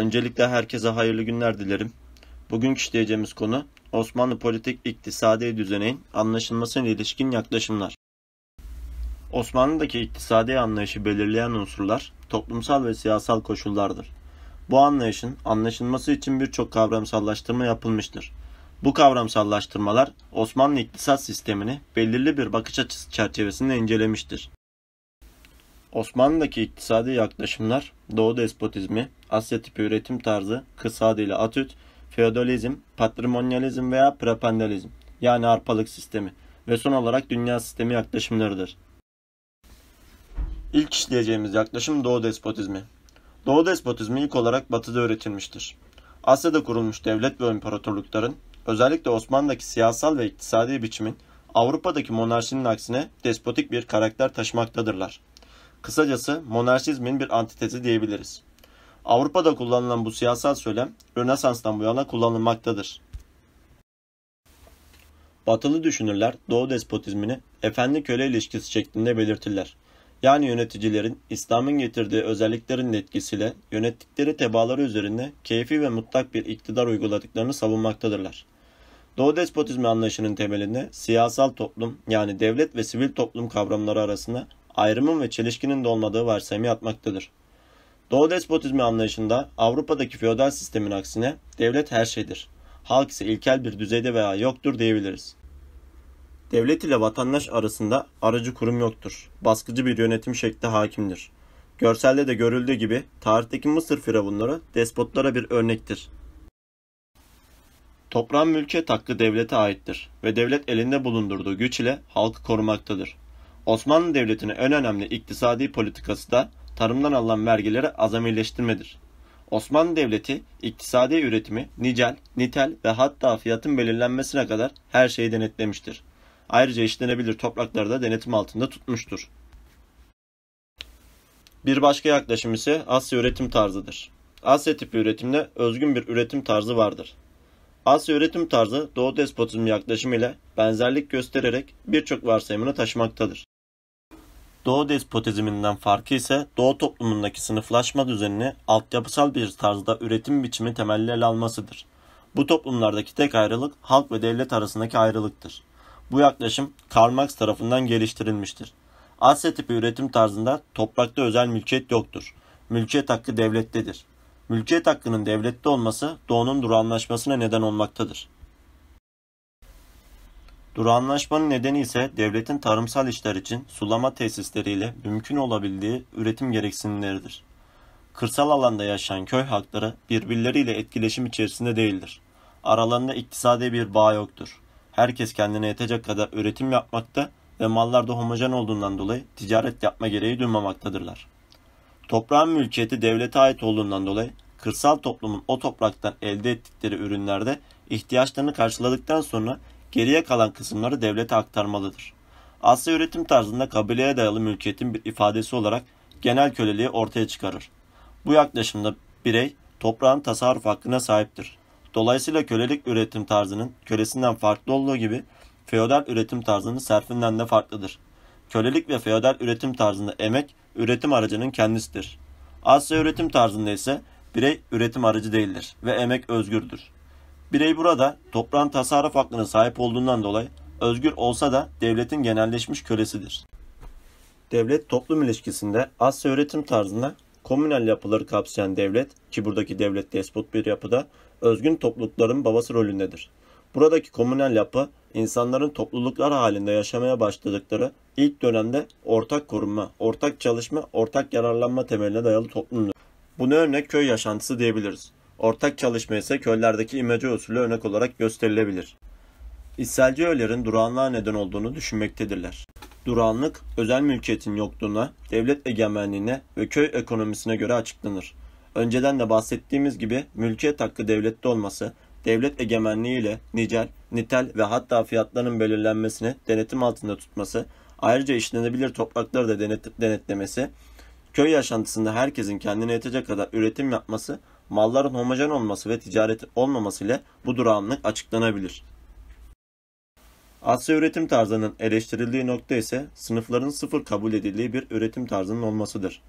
Öncelikle herkese hayırlı günler dilerim. Bugün işleyeceğimiz konu Osmanlı politik iktisadi düzeneğin anlaşılmasına ilişkin yaklaşımlar. Osmanlı'daki iktisadi anlayışı belirleyen unsurlar toplumsal ve siyasal koşullardır. Bu anlayışın anlaşılması için birçok kavramsallaştırma yapılmıştır. Bu kavramsallaştırmalar Osmanlı iktisat sistemini belirli bir bakış açısı çerçevesinde incelemiştir. Osmanlı'daki iktisadi yaklaşımlar Doğu despotizmi, Asya tipi üretim tarzı, kısa adıyla atüt, feodalizm, patrimonyalizm veya prependalizm yani arpalık sistemi ve son olarak dünya sistemi yaklaşımlarıdır. İlk işleyeceğimiz yaklaşım Doğu despotizmi. Doğu despotizmi ilk olarak Batı'da üretilmiştir. Asya'da kurulmuş devlet ve imparatorlukların, özellikle Osmanlı'daki siyasal ve iktisadi biçimin Avrupa'daki monarşinin aksine despotik bir karakter taşımaktadırlar. Kısacası monarşizmin bir antitezi diyebiliriz. Avrupa'da kullanılan bu siyasal söylem Rönesans'tan bu yana kullanılmaktadır. Batılı düşünürler Doğu despotizmini efendi-köle ilişkisi şeklinde belirtirler. Yani yöneticilerin İslam'ın getirdiği özelliklerin etkisiyle yönettikleri tebaları üzerinde keyfi ve mutlak bir iktidar uyguladıklarını savunmaktadırlar. Doğu despotizmi anlayışının temelinde siyasal toplum yani devlet ve sivil toplum kavramları arasında ayrımın ve çelişkinin de olmadığı varsayımı yapmaktadır. Doğu despotizmi anlayışında Avrupa'daki feodal sistemin aksine devlet her şeydir. Halk ise ilkel bir düzeyde veya yoktur diyebiliriz. Devlet ile vatandaş arasında aracı kurum yoktur. Baskıcı bir yönetim şekli hakimdir. Görselde de görüldüğü gibi tarihteki Mısır firavunları despotlara bir örnektir. Toprağın mülkiyet hakkı devlete aittir ve devlet elinde bulundurduğu güç ile halkı korumaktadır. Osmanlı Devleti'nin en önemli iktisadi politikası da tarımdan alınan vergileri azamileştirmedir. Osmanlı Devleti iktisadi üretimi, nicel, nitel ve hatta fiyatın belirlenmesine kadar her şeyi denetlemiştir. Ayrıca işlenebilir toprakları da denetim altında tutmuştur. Bir başka yaklaşım ise Asya üretim tarzıdır. Asya tipi üretimde özgün bir üretim tarzı vardır. Asya üretim tarzı Doğu despotizmi yaklaşımı ile benzerlik göstererek birçok varsayımını taşımaktadır. Doğu despotizminden farkı ise Doğu toplumundaki sınıflaşma düzenini altyapısal bir tarzda üretim biçimi temelli ele almasıdır. Bu toplumlardaki tek ayrılık halk ve devlet arasındaki ayrılıktır. Bu yaklaşım Karl Marx tarafından geliştirilmiştir. Asya tipi üretim tarzında toprakta özel mülkiyet yoktur. Mülkiyet hakkı devlettedir. Mülkiyet hakkının devlette olması Doğu'nun duranlaşmasına neden olmaktadır. Duru anlaşmanın nedeni ise devletin tarımsal işler için sulama tesisleriyle mümkün olabildiği üretim gereksinimleridir. Kırsal alanda yaşayan köy halkları birbirleriyle etkileşim içerisinde değildir. Aralarında iktisadi bir bağ yoktur. Herkes kendine yetecek kadar üretim yapmakta ve mallar da homojen olduğundan dolayı ticaret yapma gereği duymamaktadırlar. Toprağın mülkiyeti devlete ait olduğundan dolayı kırsal toplumun o topraktan elde ettikleri ürünlerde ihtiyaçlarını karşıladıktan sonra geriye kalan kısımları devlete aktarmalıdır. Asya üretim tarzında kabileye dayalı mülkiyetin bir ifadesi olarak genel köleliği ortaya çıkarır. Bu yaklaşımda birey toprağın tasarruf hakkına sahiptir. Dolayısıyla kölelik üretim tarzının kölesinden farklı olduğu gibi feodal üretim tarzının serfinden de farklıdır. Kölelik ve feodal üretim tarzında emek üretim aracının kendisidir. Asya üretim tarzında ise birey üretim aracı değildir ve emek özgürdür. Birey burada toprağın tasarruf hakkına sahip olduğundan dolayı özgür olsa da devletin genelleşmiş kölesidir. Devlet toplum ilişkisinde Asya öğretim tarzında komünel yapıları kapsayan devlet ki buradaki devlet despot bir yapıda özgün toplulukların babası rolündedir. Buradaki komünel yapı insanların topluluklar halinde yaşamaya başladıkları ilk dönemde ortak korunma, ortak çalışma, ortak yararlanma temeline dayalı toplumdur. Buna örnek köy yaşantısı diyebiliriz. Ortak çalışma ise köllerdeki imece usulü örnek olarak gösterilebilir. İsselci öğelerin durağanlığa neden olduğunu düşünmektedirler. Durağanlık, özel mülkiyetin yokluğuna, devlet egemenliğine ve köy ekonomisine göre açıklanır. Önceden de bahsettiğimiz gibi mülkiyet hakkı devlette olması, devlet egemenliği ile nicel, nitel ve hatta fiyatların belirlenmesini denetim altında tutması, ayrıca işlenebilir toprakları da denet, denetlemesi, köy yaşantısında herkesin kendine yetecek kadar üretim yapması malların homojen olması ve ticaret olmaması ile bu durağanlık açıklanabilir. Asya üretim tarzının eleştirildiği nokta ise sınıfların sıfır kabul edildiği bir üretim tarzının olmasıdır.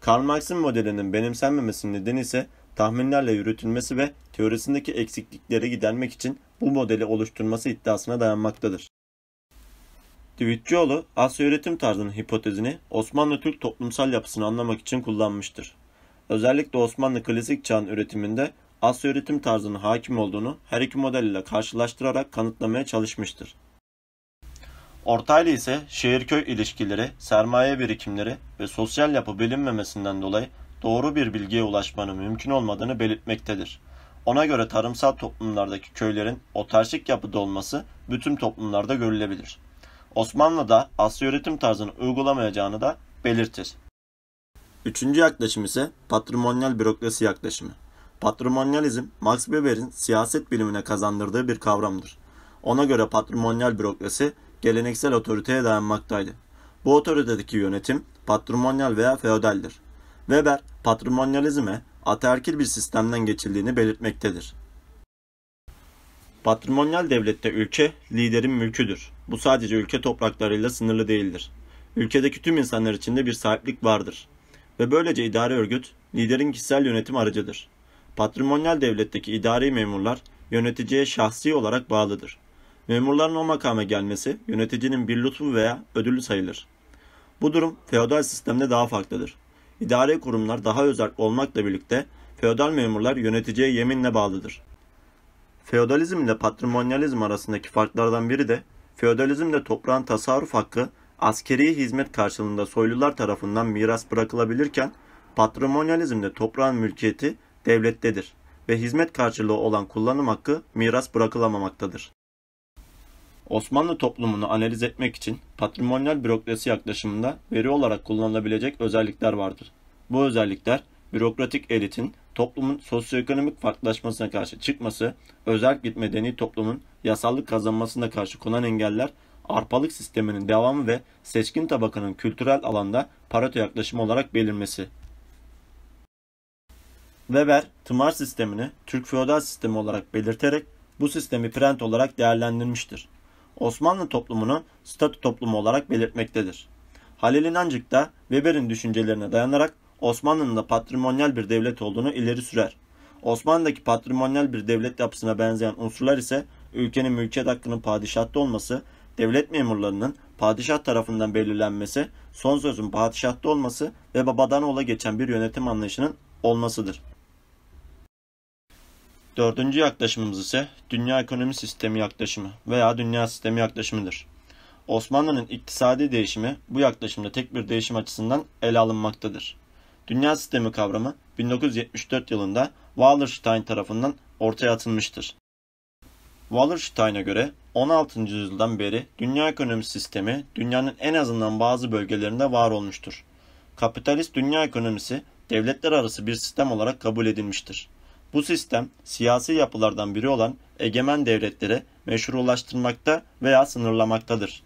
Karl Marx'ın modelinin benimsenmemesinin nedeni ise tahminlerle yürütülmesi ve teorisindeki eksiklikleri gidermek için bu modeli oluşturması iddiasına dayanmaktadır. Divitçioğlu, Asya üretim tarzının hipotezini Osmanlı-Türk toplumsal yapısını anlamak için kullanmıştır. Özellikle Osmanlı klasik çağın üretiminde Asya üretim tarzının hakim olduğunu her iki model ile karşılaştırarak kanıtlamaya çalışmıştır. Ortaylı ise şehir-köy ilişkileri, sermaye birikimleri ve sosyal yapı bilinmemesinden dolayı doğru bir bilgiye ulaşmanın mümkün olmadığını belirtmektedir. Ona göre tarımsal toplumlardaki köylerin otarşik yapıda olması bütün toplumlarda görülebilir. Osmanlı'da asya üretim tarzını uygulamayacağını da belirtir. Üçüncü yaklaşım ise patrimonyal bürokrasi yaklaşımı. Patrimonyalizm, Max Weber'in siyaset bilimine kazandırdığı bir kavramdır. Ona göre patrimonyal bürokrasi geleneksel otoriteye dayanmaktaydı. Bu otoritedeki yönetim patrimonyal veya feodaldir. Weber, patrimonyalizme ataerkil bir sistemden geçildiğini belirtmektedir. Patrimonyal devlette ülke, liderin mülküdür. Bu sadece ülke topraklarıyla sınırlı değildir. Ülkedeki tüm insanlar içinde bir sahiplik vardır ve böylece idari örgüt liderin kişisel yönetim aracıdır. Patrimonyal devletteki idari memurlar yöneticiye şahsi olarak bağlıdır. Memurların o makama gelmesi yöneticinin bir lütfu veya ödülü sayılır. Bu durum feodal sistemde daha farklıdır. İdari kurumlar daha özel olmakla birlikte feodal memurlar yöneticiye yeminle bağlıdır. Feodalizm ile patrimonyalizm arasındaki farklardan biri de feodalizmde toprağın tasarruf hakkı askeri hizmet karşılığında soylular tarafından miras bırakılabilirken patrimonyalizmde toprağın mülkiyeti devlettedir ve hizmet karşılığı olan kullanım hakkı miras bırakılamamaktadır. Osmanlı toplumunu analiz etmek için patrimonyal bürokrasi yaklaşımında veri olarak kullanılabilecek özellikler vardır. Bu özellikler bürokratik elitin toplumun sosyoekonomik farklılaşmasına karşı çıkması, özel bir medeni toplumun yasallık kazanmasına karşı konan engeller arpalık sisteminin devamı ve seçkin tabakanın kültürel alanda Pareto yaklaşımı olarak belirmesi. Weber, tımar sistemini Türk feodal sistemi olarak belirterek bu sistemi prent olarak değerlendirmiştir. Osmanlı toplumunu statü toplumu olarak belirtmektedir. Halil İnancık da Weber'in düşüncelerine dayanarak Osmanlı'nın da patrimonyal bir devlet olduğunu ileri sürer. Osmanlı'daki patrimonyal bir devlet yapısına benzeyen unsurlar ise ülkenin mülkiyet hakkının padişahta olması devlet memurlarının padişah tarafından belirlenmesi, son sözün padişahta olması ve babadan oğula geçen bir yönetim anlayışının olmasıdır. Dördüncü yaklaşımımız ise dünya ekonomi sistemi yaklaşımı veya dünya sistemi yaklaşımıdır. Osmanlı'nın iktisadi değişimi bu yaklaşımda tek bir değişim açısından ele alınmaktadır. Dünya sistemi kavramı 1974 yılında Wallerstein tarafından ortaya atılmıştır. Wallerstein'a göre 16. yüzyıldan beri dünya ekonomi sistemi dünyanın en azından bazı bölgelerinde var olmuştur. Kapitalist dünya ekonomisi devletler arası bir sistem olarak kabul edilmiştir. Bu sistem siyasi yapılardan biri olan egemen devletleri meşrulaştırmakta veya sınırlamaktadır.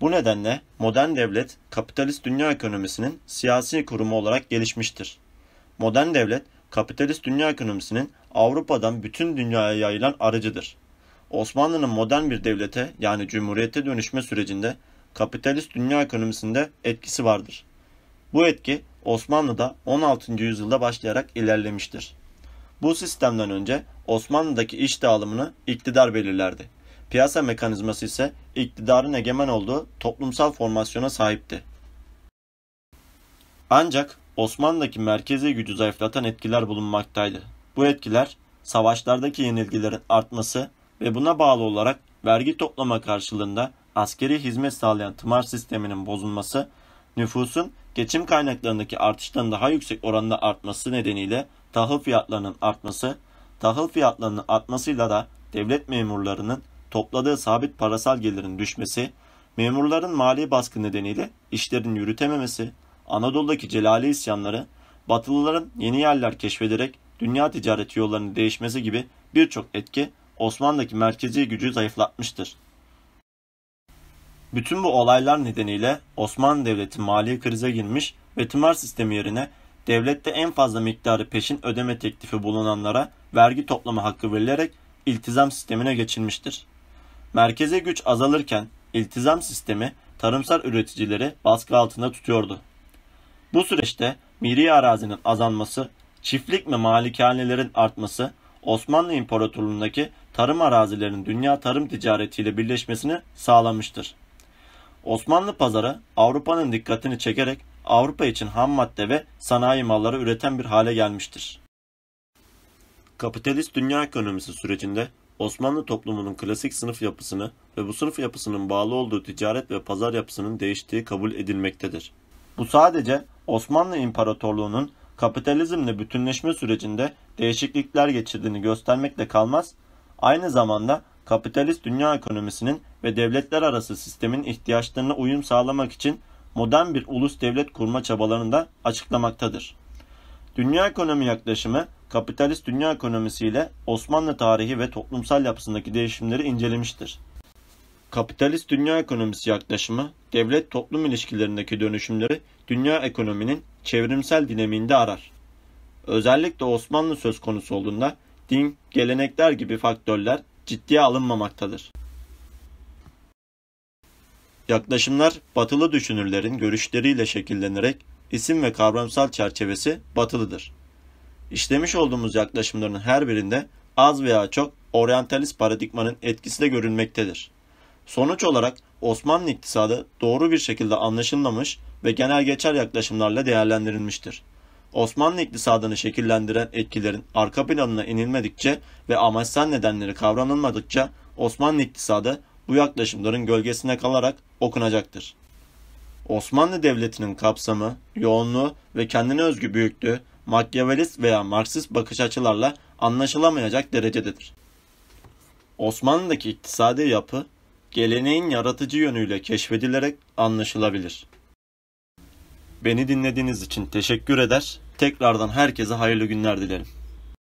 Bu nedenle modern devlet kapitalist dünya ekonomisinin siyasi kurumu olarak gelişmiştir. Modern devlet kapitalist dünya ekonomisinin Avrupa'dan bütün dünyaya yayılan aracıdır. Osmanlı'nın modern bir devlete yani cumhuriyete dönüşme sürecinde kapitalist dünya ekonomisinde etkisi vardır. Bu etki Osmanlı'da 16. yüzyılda başlayarak ilerlemiştir. Bu sistemden önce Osmanlı'daki iş dağılımını iktidar belirlerdi. Piyasa mekanizması ise iktidarın egemen olduğu toplumsal formasyona sahipti. Ancak Osmanlı'daki merkezi gücü zayıflatan etkiler bulunmaktaydı. Bu etkiler savaşlardaki yenilgilerin artması ve buna bağlı olarak vergi toplama karşılığında askeri hizmet sağlayan tımar sisteminin bozulması, nüfusun geçim kaynaklarındaki artıştan daha yüksek oranda artması nedeniyle tahıl fiyatlarının artması, tahıl fiyatlarının artmasıyla da devlet memurlarının topladığı sabit parasal gelirin düşmesi, memurların mali baskı nedeniyle işlerin yürütememesi, Anadolu'daki celali isyanları, Batılıların yeni yerler keşfederek dünya ticareti yollarını değişmesi gibi birçok etki Osmanlı'daki merkezi gücü zayıflatmıştır. Bütün bu olaylar nedeniyle Osmanlı Devleti mali krize girmiş ve tımar sistemi yerine devlette en fazla miktarı peşin ödeme teklifi bulunanlara vergi toplama hakkı verilerek iltizam sistemine geçilmiştir. Merkeze güç azalırken iltizam sistemi tarımsal üreticileri baskı altında tutuyordu. Bu süreçte miri arazinin azalması, çiftlik ve malikanelerin artması Osmanlı İmparatorluğundaki tarım arazilerinin dünya tarım ticaretiyle birleşmesini sağlamıştır. Osmanlı pazarı Avrupa'nın dikkatini çekerek Avrupa için ham madde ve sanayi malları üreten bir hale gelmiştir. Kapitalist dünya ekonomisi sürecinde Osmanlı toplumunun klasik sınıf yapısını ve bu sınıf yapısının bağlı olduğu ticaret ve pazar yapısının değiştiği kabul edilmektedir. Bu sadece Osmanlı İmparatorluğu'nun kapitalizmle bütünleşme sürecinde değişiklikler geçirdiğini göstermekle kalmaz, aynı zamanda kapitalist dünya ekonomisinin ve devletler arası sistemin ihtiyaçlarına uyum sağlamak için modern bir ulus devlet kurma çabalarını da açıklamaktadır. Dünya ekonomi yaklaşımı, kapitalist dünya ekonomisiyle Osmanlı tarihi ve toplumsal yapısındaki değişimleri incelemiştir. Kapitalist dünya ekonomisi yaklaşımı, devlet-toplum ilişkilerindeki dönüşümleri dünya ekonominin çevrimsel dinamiğinde arar. Özellikle Osmanlı söz konusu olduğunda din, gelenekler gibi faktörler ciddiye alınmamaktadır. Yaklaşımlar batılı düşünürlerin görüşleriyle şekillenerek isim ve kavramsal çerçevesi batılıdır. İşlemiş olduğumuz yaklaşımların her birinde az veya çok oryantalist paradigmanın etkisi de görülmektedir. Sonuç olarak Osmanlı iktisadı doğru bir şekilde anlaşılmamış ve genel geçer yaklaşımlarla değerlendirilmiştir. Osmanlı iktisadını şekillendiren etkilerin arka planına inilmedikçe ve amaçsal nedenleri kavranılmadıkça Osmanlı iktisadı bu yaklaşımların gölgesine kalarak okunacaktır. Osmanlı Devleti'nin kapsamı, yoğunluğu ve kendine özgü büyüklüğü Machiavellist veya Marksist bakış açılarla anlaşılamayacak derecededir. Osmanlı'daki iktisadi yapı geleneğin yaratıcı yönüyle keşfedilerek anlaşılabilir. Beni dinlediğiniz için teşekkür eder. Tekrardan herkese hayırlı günler dilerim.